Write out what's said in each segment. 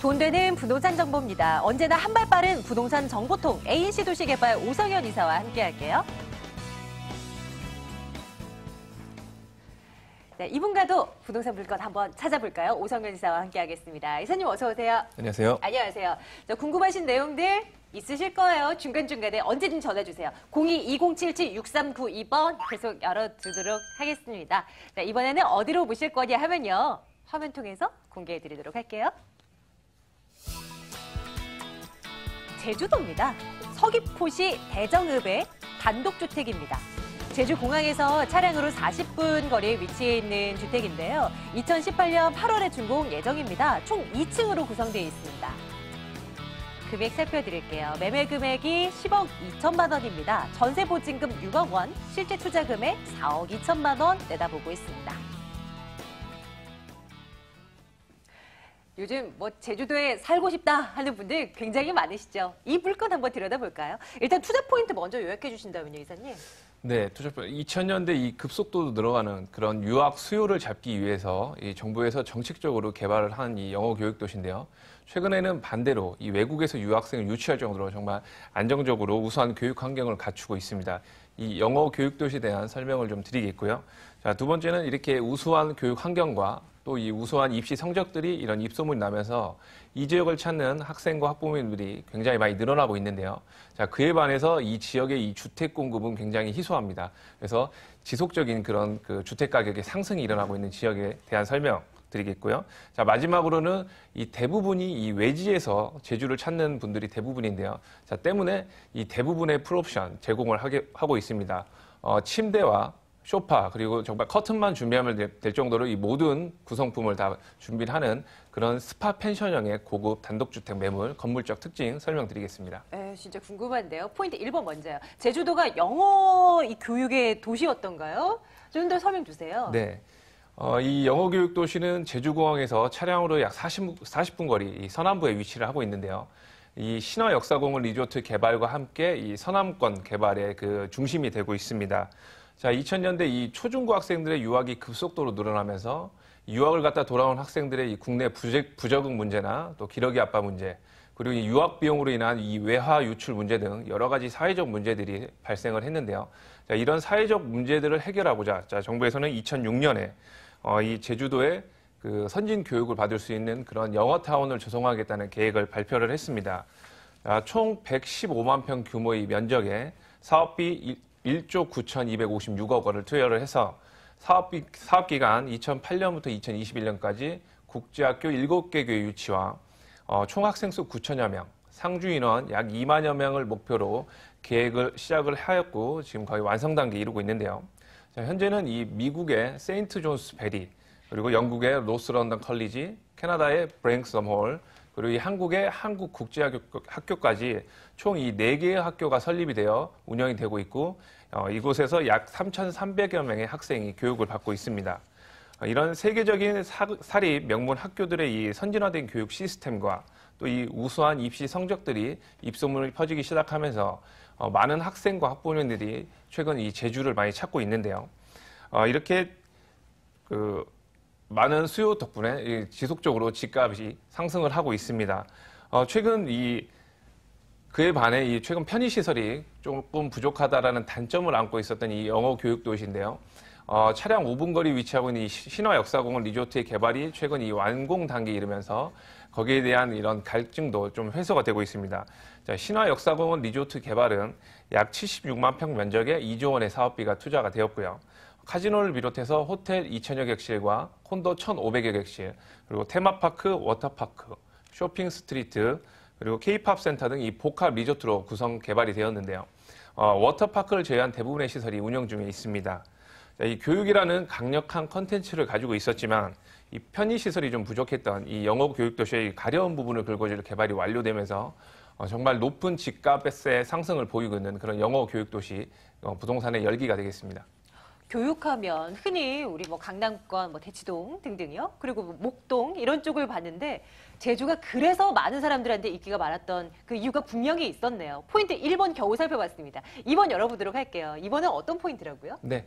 돈 되는 부동산 정보입니다. 언제나 한 발 빠른 부동산 정보통 ANC 도시개발 오성현 이사와 함께할게요. 네, 이분과도 부동산 물건 한번 찾아볼까요? 오성현 이사와 함께하겠습니다. 이사님 어서 오세요. 안녕하세요. 안녕하세요. 저 궁금하신 내용들 있으실 거예요. 중간중간에 언제든 전화주세요. 02-2077-6392번 계속 열어두도록 하겠습니다. 자, 네, 이번에는 어디로 모실 거냐 하면요. 화면 통해서 공개해드리도록 할게요. 제주도입니다. 서귀포시 대정읍의 단독주택입니다. 제주공항에서 차량으로 40분 거리에 위치해 있는 주택인데요. 2018년 8월에 준공 예정입니다. 총 2층으로 구성되어 있습니다. 금액 살펴드릴게요. 매매 금액이 10억 2천만 원입니다. 전세 보증금 6억 원, 실제 투자금액 4억 2천만 원 내다보고 있습니다. 요즘 뭐 제주도에 살고 싶다 하는 분들 굉장히 많으시죠. 이 물건 한번 들여다볼까요? 일단 투자 포인트 먼저 요약해 주신다면요, 이사님. 네, 투자 포인트. 2000년대 이 급속도로 늘어가는 그런 유학 수요를 잡기 위해서 이 정부에서 정책적으로 개발을 한 이 영어 교육 도시인데요. 최근에는 반대로 이 외국에서 유학생을 유치할 정도로 정말 안정적으로 우수한 교육 환경을 갖추고 있습니다. 이 영어 교육 도시에 대한 설명을 좀 드리겠고요. 자, 두 번째는 이렇게 우수한 교육 환경과 또 이 우수한 입시 성적들이 이런 입소문이 나면서 이 지역을 찾는 학생과 학부모님들이 굉장히 많이 늘어나고 있는데요. 자, 그에 반해서 이 지역의 이 주택 공급은 굉장히 희소합니다. 그래서 지속적인 그런 그 주택 가격의 상승이 일어나고 있는 지역에 대한 설명. 드리겠고요. 자, 마지막으로는 이 대부분이 이 외지에서 제주를 찾는 분들이 대부분인데요. 자, 때문에 이 대부분의 풀옵션 제공을 하게, 하고 있습니다. 어, 침대와 쇼파 그리고 정말 커튼만 준비하면 될 정도로 이 모든 구성품을 다 준비를 하는 그런 스파 펜션형의 고급 단독주택 매물 건물적 특징 설명드리겠습니다. 네, 진짜 궁금한데요. 포인트 1번 먼저요. 제주도가 영어 교육의 도시였던가요? 좀 더 설명 주세요. 네. 어, 이 영어교육도시는 제주공항에서 차량으로 약 40, 40분 거리 서남부에 위치를 하고 있는데요. 이 신화역사공원 리조트 개발과 함께 이 서남권 개발의 그 중심이 되고 있습니다. 자, 2000년대 이 초중고 학생들의 유학이 급속도로 늘어나면서 유학을 갔다 돌아온 학생들의 이 국내 부적, 부적응 문제나 또 기러기 아빠 문제, 그리고 이 유학 비용으로 인한 이 외화 유출 문제 등 여러 가지 사회적 문제들이 발생을 했는데요. 자, 이런 사회적 문제들을 해결하고자 자, 정부에서는 2006년에 어, 이 제주도에 그 선진 교육을 받을 수 있는 그런 영어타운을 조성하겠다는 계획을 발표를 했습니다. 아, 총 115만 평 규모의 면적에 사업비 1조 9,256억 원을 투여를 해서 사업비, 사업기간 2008년부터 2021년까지 국제학교 7개 교의 유치와 어, 총 학생수 9천여 명, 상주 인원 약 2만여 명을 목표로 계획을 시작을 하였고 지금 거의 완성 단계에 이르고 있는데요. 자, 현재는 이 미국의 세인트 존스 베리, 그리고 영국의 로스 런던 컬리지, 캐나다의 브랭섬홀, 그리고 이 한국의 한국 국제학교까지 총 이 네개의 학교가 설립이 되어 운영이 되고 있고 어, 이곳에서 약 3,300여 명의 학생이 교육을 받고 있습니다. 어, 이런 세계적인 사, 사립 명문 학교들의 이 선진화된 교육 시스템과 또 이 우수한 입시 성적들이 입소문을 퍼지기 시작하면서 어, 많은 학생과 학부모님들이 최근 이 제주를 많이 찾고 있는데요. 어, 이렇게 그 많은 수요 덕분에 지속적으로 집값이 상승을 하고 있습니다. 어, 최근 이 그에 반해 이 최근 편의시설이 조금 부족하다라는 단점을 안고 있었던 이 영어 교육 도시인데요. 어, 차량 5분 거리 위치하고 있는 이 신화역사공원 리조트의 개발이 최근 이 완공 단계에 이르면서 거기에 대한 이런 갈증도 좀 해소가 되고 있습니다. 자, 신화 역사공원 리조트 개발은 약 76만 평면적의 2조 원의 사업비가 투자가 되었고요. 카지노를 비롯해서 호텔 2천여 객실과 콘도 1,500여 객실, 그리고 테마파크, 워터파크, 쇼핑 스트리트, 그리고 케이팝 센터 등 이 복합 리조트로 구성 개발이 되었는데요. 어, 워터파크를 제외한 대부분의 시설이 운영 중에 있습니다. 자, 이 교육이라는 강력한 컨텐츠를 가지고 있었지만 이 편의 시설이 좀 부족했던 이 영어 교육 도시의 가려운 부분을 긁어줄 개발이 완료되면서 어, 정말 높은 집값의 상승을 보이고 있는 그런 영어 교육 도시 어, 부동산의 열기가 되겠습니다. 교육하면 흔히 우리 뭐 강남권, 뭐 대치동 등등이요. 그리고 뭐 목동 이런 쪽을 봤는데 제주가 그래서 많은 사람들한테 인기가 많았던 그 이유가 분명히 있었네요. 포인트 1번 겨우 살펴봤습니다. 2번 열어보도록 할게요. 2번은 어떤 포인트라고요? 네.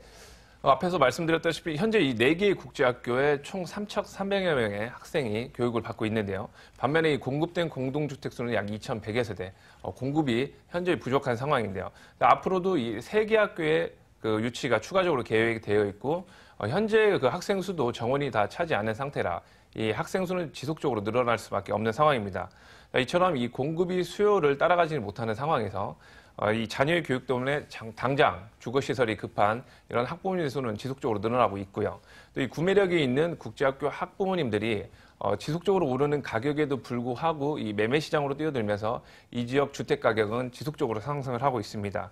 어, 앞에서 말씀드렸다시피 현재 이 네개의 국제학교에 총 3,300여 명의 학생이 교육을 받고 있는데요. 반면에 이 공급된 공동주택 수는 약 2,100여 세대, 어, 공급이 현재 부족한 상황인데요. 그러니까 앞으로도 이 세 개 학교의 그 유치가 추가적으로 계획이 되어 있고 어, 현재 그 학생 수도 정원이 다 차지 않은 상태라 이 학생 수는 지속적으로 늘어날 수밖에 없는 상황입니다. 그러니까 이처럼 이 공급이 수요를 따라가지 못하는 상황에서 어, 이 자녀의 교육 때문에 당장 주거시설이 급한 이런 학부모님 수는 지속적으로 늘어나고 있고요. 또 이 구매력이 있는 국제학교 학부모님들이 어, 지속적으로 오르는 가격에도 불구하고 이 매매 시장으로 뛰어들면서 이 지역 주택 가격은 지속적으로 상승을 하고 있습니다.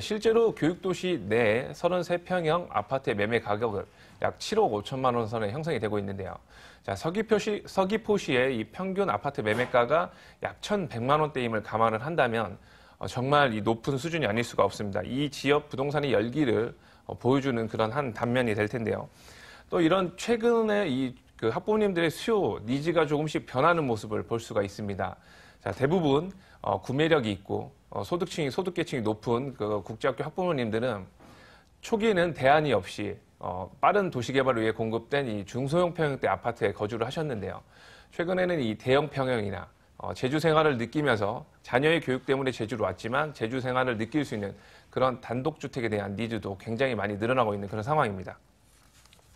실제로 교육도시 내 33평형 아파트의 매매 가격은 약 7억 5천만 원 선에 형성이 되고 있는데요. 자, 서귀표시 서귀포시의 이 평균 아파트 매매가가 약 1,100만 원대임을 감안을 한다면 어, 정말 이 높은 수준이 아닐 수가 없습니다. 이 지역 부동산의 열기를 어, 보여주는 그런 한 단면이 될 텐데요. 또 이런 최근에 이 그 학부모님들의 수요 니즈가 조금씩 변하는 모습을 볼 수가 있습니다. 자, 대부분 어, 구매력이 있고 어, 소득층이 소득계층이 높은 그 국제학교 학부모님들은 초기에는 대안이 없이 어, 빠른 도시개발을 위해 공급된 이 중소형 평형대 아파트에 거주를 하셨는데요. 최근에는 이 대형 평형이나 어, 제주 생활을 느끼면서 자녀의 교육 때문에 제주로 왔지만 제주 생활을 느낄 수 있는 그런 단독주택에 대한 니즈도 굉장히 많이 늘어나고 있는 그런 상황입니다.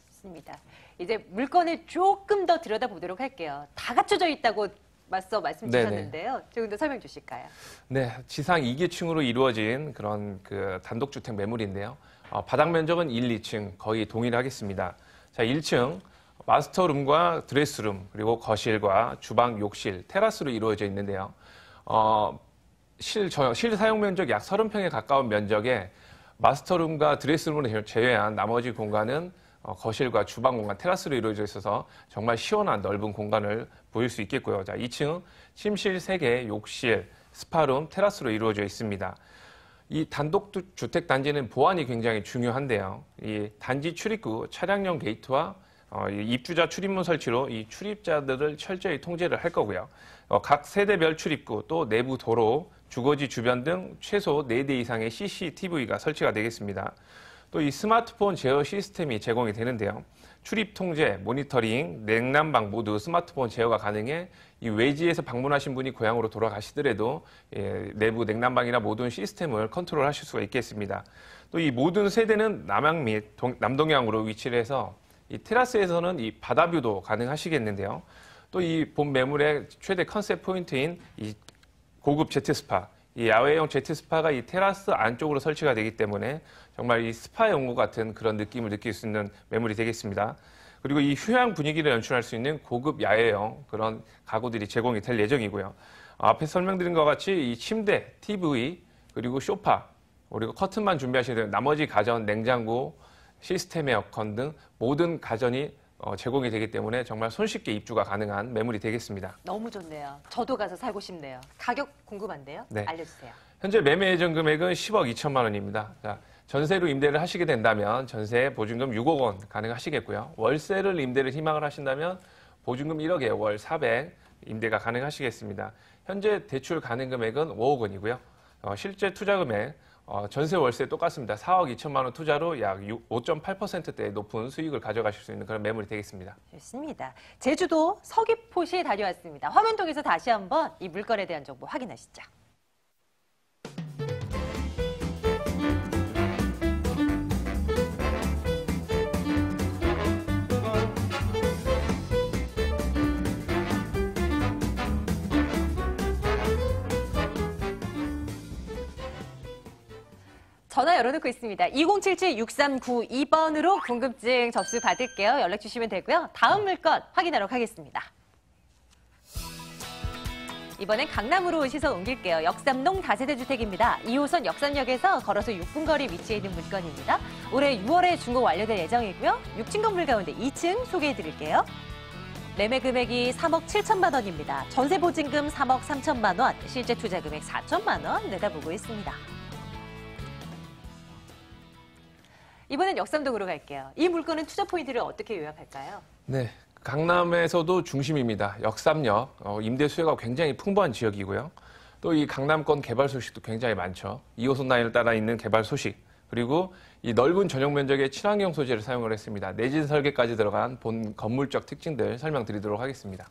맞습니다. 이제 물건을 조금 더 들여다보도록 할게요. 다 갖춰져 있다고 맞서 말씀 주셨는데요. 조금 더 설명 주실까요? 네, 지상 2계층으로 이루어진 그런 그 단독주택 매물인데요. 어, 바닥 면적은 1, 2층 거의 동일하겠습니다. 자, 1층 마스터룸과 드레스룸 그리고 거실과 주방, 욕실, 테라스로 이루어져 있는데요. 어, 실, 저, 실 사용 면적 약 30평에 가까운 면적에 마스터룸과 드레스룸을 제외한 나머지 공간은 어, 거실과 주방 공간, 테라스로 이루어져 있어서 정말 시원한 넓은 공간을 보일 수 있겠고요. 자, 2층 침실 3개, 욕실, 스파룸, 테라스로 이루어져 있습니다. 이 단독 주택 단지는 보안이 굉장히 중요한데요. 이 단지 출입구 차량용 게이트와 어, 입주자 출입문 설치로 이 출입자들을 철저히 통제를 할 거고요. 어, 각 세대별 출입구 또 내부 도로, 주거지 주변 등 최소 4대 이상의 CCTV가 설치가 되겠습니다. 또 이 스마트폰 제어 시스템이 제공이 되는데요. 출입 통제, 모니터링, 냉난방 모두 스마트폰 제어가 가능해 이 외지에서 방문하신 분이 고향으로 돌아가시더라도 예, 내부 냉난방이나 모든 시스템을 컨트롤하실 수가 있겠습니다. 또 이 모든 세대는 남향 및 동, 남동향으로 위치를 해서 이 테라스에서는 이 바다뷰도 가능하시겠는데요. 또 이 본 매물의 최대 컨셉 포인트인 이 고급 제트 스파, 이 야외용 제트 스파가 이 테라스 안쪽으로 설치가 되기 때문에 정말 이 스파 연구 같은 그런 느낌을 느낄 수 있는 매물이 되겠습니다. 그리고 이 휴양 분위기를 연출할 수 있는 고급 야외형 그런 가구들이 제공이 될 예정이고요. 앞에 설명드린 것과 같이 이 침대, TV, 그리고 쇼파, 그리고 커튼만 준비하셔야 되는 나머지 가전, 냉장고, 시스템의 여건 등 모든 가전이 어, 제공이 되기 때문에 정말 손쉽게 입주가 가능한 매물이 되겠습니다. 너무 좋네요. 저도 가서 살고 싶네요. 가격 궁금한데요? 네. 알려주세요. 현재 매매 예정 금액은 10억 2천만 원입니다. 자, 전세로 임대를 하시게 된다면 전세 보증금 6억 원 가능하시겠고요. 월세를 임대를 희망을 하신다면 보증금 1억에 월 400, 임대가 가능하시겠습니다. 현재 대출 가능 금액은 5억 원이고요. 어, 실제 투자 금액 어, 전세 월세 똑같습니다. 4억 2천만 원 투자로 약 5.8%대의 높은 수익을 가져가실 수 있는 그런 매물이 되겠습니다. 좋습니다. 제주도 서귀포시 에 다녀왔습니다. 화면 통해서 다시 한번 이 물건에 대한 정보 확인하시죠. 전화 열어놓고 있습니다. 2077-6392번으로 궁금증 접수 받을게요. 연락 주시면 되고요. 다음 물건 확인하러 가겠습니다. 이번엔 강남으로 시선 옮길게요. 역삼동 다세대 주택입니다. 2호선 역삼역에서 걸어서 6분 거리 위치에 있는 물건입니다. 올해 6월에 준공 완료될 예정이고요. 6층 건물 가운데 2층 소개해드릴게요. 매매 금액이 3억 7천만 원입니다. 전세 보증금 3억 3천만 원, 실제 투자 금액 4천만 원 내다보고 있습니다. 이번엔 역삼동으로 갈게요. 이 물건은 투자 포인트를 어떻게 요약할까요? 네. 강남에서도 중심입니다. 역삼역, 어, 임대 수요가 굉장히 풍부한 지역이고요. 또 이 강남권 개발 소식도 굉장히 많죠. 2호선 라인을 따라 있는 개발 소식, 그리고 이 넓은 전용 면적의 친환경 소재를 사용을 했습니다. 내진 설계까지 들어간 본 건물적 특징들 설명드리도록 하겠습니다.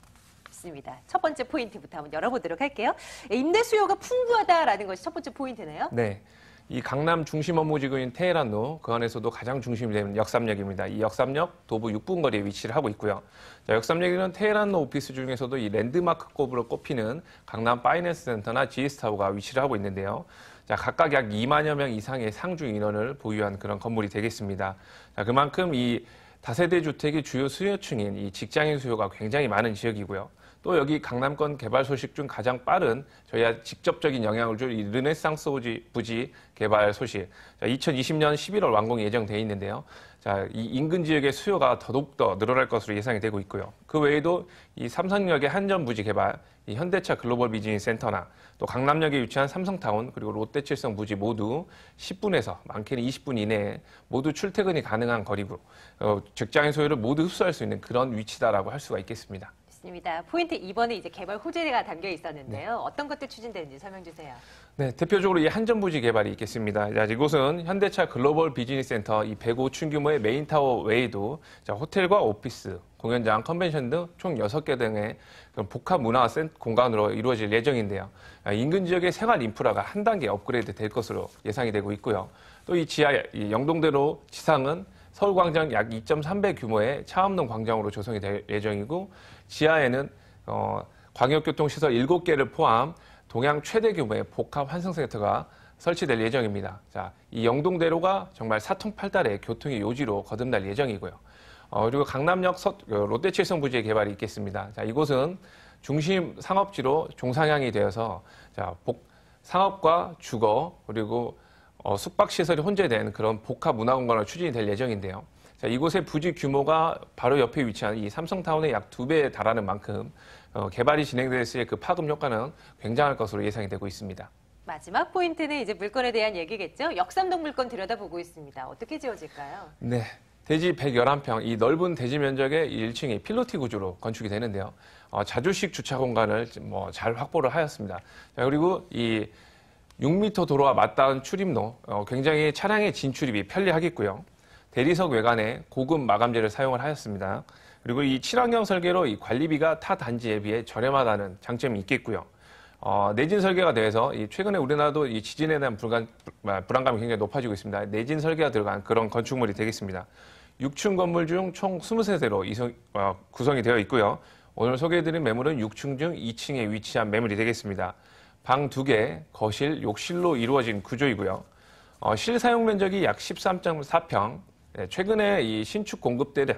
좋습니다. 첫 번째 포인트부터 한번 열어보도록 할게요. 임대 수요가 풍부하다라는 것이 첫 번째 포인트네요. 네. 이 강남 중심 업무지구인 테헤란로 그 안에서도 가장 중심이 되는 역삼역입니다. 이 역삼역 도보 6분 거리에 위치를 하고 있고요. 자, 역삼역에는 테헤란로 오피스 중에서도 이 랜드마크급으로 꼽히는 강남 파이낸스 센터나 지스타워가 위치를 하고 있는데요. 자, 각각 약 2만여 명 이상의 상주 인원을 보유한 그런 건물이 되겠습니다. 자, 그만큼 이 다세대 주택이 주요 수요층인 이 직장인 수요가 굉장히 많은 지역이고요. 또 여기 강남권 개발 소식 중 가장 빠른 저희가 직접적인 영향을 줄 이 르네상스 부지 개발 소식. 자, 2020년 11월 완공 예정돼 있는데요. 자, 이 인근 지역의 수요가 더더욱더 늘어날 것으로 예상이 되고 있고요. 그 외에도 이 삼성역의 한전 부지 개발, 이 현대차 글로벌 비즈니스 센터나 또 강남역에 위치한 삼성타운 그리고 롯데칠성 부지 모두 10분에서 많게는 20분 이내에 모두 출퇴근이 가능한 거리고 어, 직장인 소유를 모두 흡수할 수 있는 그런 위치다라고 할 수가 있겠습니다. 있습니다. 포인트 2번에 이제 개발 호재가 담겨 있었는데요. 네. 어떤 것들 추진되는지 설명 주세요. 네, 대표적으로 이 한전부지 개발이 있겠습니다. 자, 이곳은 현대차 글로벌 비즈니스 센터 이 105층 규모의 메인 타워 외에도 자, 호텔과 오피스, 공연장, 컨벤션 등 총 6개 등의 복합 문화 공간으로 이루어질 예정인데요. 아, 인근 지역의 생활 인프라가 한 단계 업그레이드 될 것으로 예상이 되고 있고요. 또 이 지하 이 영동대로 지상은 서울광장 약 2.3배 규모의 차 없는 광장으로 조성이 될 예정이고 지하에는 어, 광역교통시설 7개를 포함 동양 최대 규모의 복합 환승센터가 설치될 예정입니다. 자, 이 영동대로가 정말 사통팔달의 교통의 요지로 거듭날 예정이고요. 어, 그리고 강남역 서, 그 롯데칠성 부지의 개발이 있겠습니다. 자, 이곳은 중심 상업지로 종상향이 되어서 자, 복, 상업과 주거 그리고 어, 숙박시설이 혼재된 그런 복합 문화공간으로 추진이 될 예정인데요. 자, 이곳의 부지 규모가 바로 옆에 위치한 이 삼성타운의 약 두배에 달하는 만큼 어, 개발이 진행됐을 때그 파급 효과는 굉장할 것으로 예상이 되고 있습니다. 마지막 포인트는 이제 물건에 대한 얘기겠죠. 역삼동 물건 들여다보고 있습니다. 어떻게 지어질까요? 네. 대지 111평, 이 넓은 대지 면적의 1층이 필로티 구조로 건축이 되는데요. 어, 자주식 주차 공간을 뭐잘 확보를 하였습니다. 자, 그리고 이 6m 도로와 맞닿은 출입로 어, 굉장히 차량의 진출입이 편리하겠고요. 대리석 외관에 고급 마감재를 사용을 하였습니다. 그리고 이 친환경 설계로 이 관리비가 타 단지에 비해 저렴하다는 장점이 있겠고요. 어, 내진 설계가 돼서 최근에 우리나라도 이 지진에 대한 불안, 아, 불안감이 굉장히 높아지고 있습니다. 내진 설계가 들어간 그런 건축물이 되겠습니다. 6층 건물 중 총2 3세대로 이성, 어, 구성이 되어 있고요. 오늘 소개해드린 매물은 6층 중 2층에 위치한 매물이 되겠습니다. 방 2개, 거실, 욕실로 이루어진 구조이고요. 어, 실사용 면적이 약 13.4평. 네, 최근에 이 신축 공급대는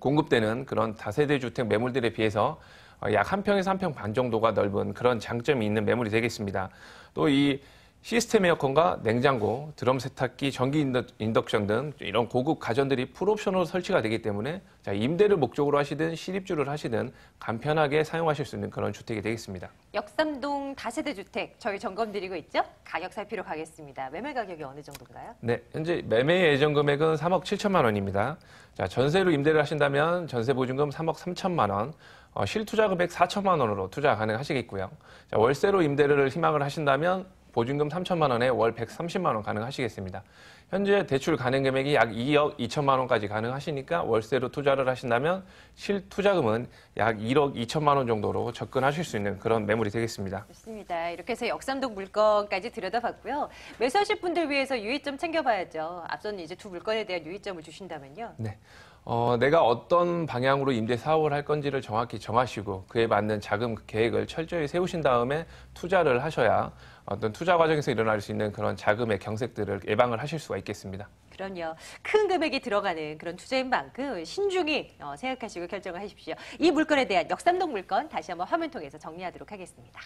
공급되는 그런 다세대 주택 매물들에 비해서 어, 약 한평에서 한 평 반 정도가 넓은 그런 장점이 있는 매물이 되겠습니다. 또이 시스템 에어컨과 냉장고, 드럼 세탁기, 전기 인덕션 등 이런 고급 가전들이 풀옵션으로 설치가 되기 때문에 자, 임대를 목적으로 하시든 실입주를 하시든 간편하게 사용하실 수 있는 그런 주택이 되겠습니다. 역삼동 다세대 주택 저희 점검드리고 있죠? 가격 살피러 가겠습니다. 매매 가격이 어느 정도인가요? 네, 현재 매매 예정 금액은 3억 7천만 원입니다. 자, 전세로 임대를 하신다면 전세 보증금 3억 3천만 원, 어, 실투자 금액 4천만 원으로 투자 가능하시겠고요. 자, 월세로 임대를 희망을 하신다면 보증금 3천만 원에 월 130만 원 가능하시겠습니다. 현재 대출 가능 금액이 약 2억 2천만 원까지 가능하시니까 월세로 투자를 하신다면 실투자금은 약 1억 2천만 원 정도로 접근하실 수 있는 그런 매물이 되겠습니다. 좋습니다. 이렇게 해서 역삼동 물건까지 들여다봤고요. 매수하실 분들 위해서 유의점 챙겨봐야죠. 앞선 이제 두 물건에 대한 유의점을 주신다면요. 네. 어, 내가 어떤 방향으로 임대 사업을 할 건지를 정확히 정하시고 그에 맞는 자금 계획을 철저히 세우신 다음에 투자를 하셔야 어떤 투자 과정에서 일어날 수 있는 그런 자금의 경색들을 예방을 하실 수가 있겠습니다. 그럼요. 큰 금액이 들어가는 그런 투자인 만큼 신중히 어, 생각하시고 결정을 하십시오. 이 물건에 대한 역삼동 물건 다시 한번 화면 통해서 정리하도록 하겠습니다.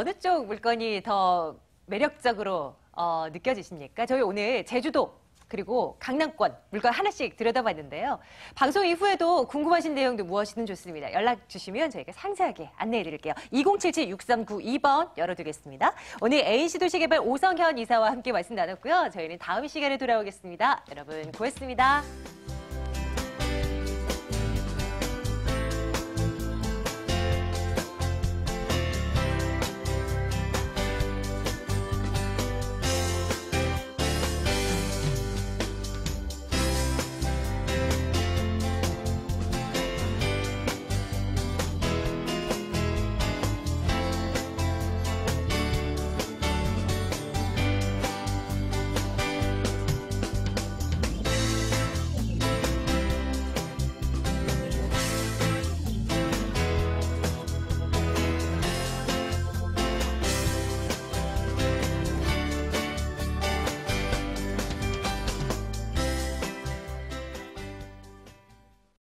어느 쪽 물건이 더 매력적으로 어, 느껴지십니까? 저희 오늘 제주도 그리고 강남권 물건 하나씩 들여다봤는데요. 방송 이후에도 궁금하신 내용도 무엇이든 좋습니다. 연락 주시면 저희가 상세하게 안내해 드릴게요. 2077-6392번 열어두겠습니다. 오늘 A시 도시개발 오성현 이사와 함께 말씀 나눴고요. 저희는 다음 시간에 돌아오겠습니다. 여러분 고맙습니다.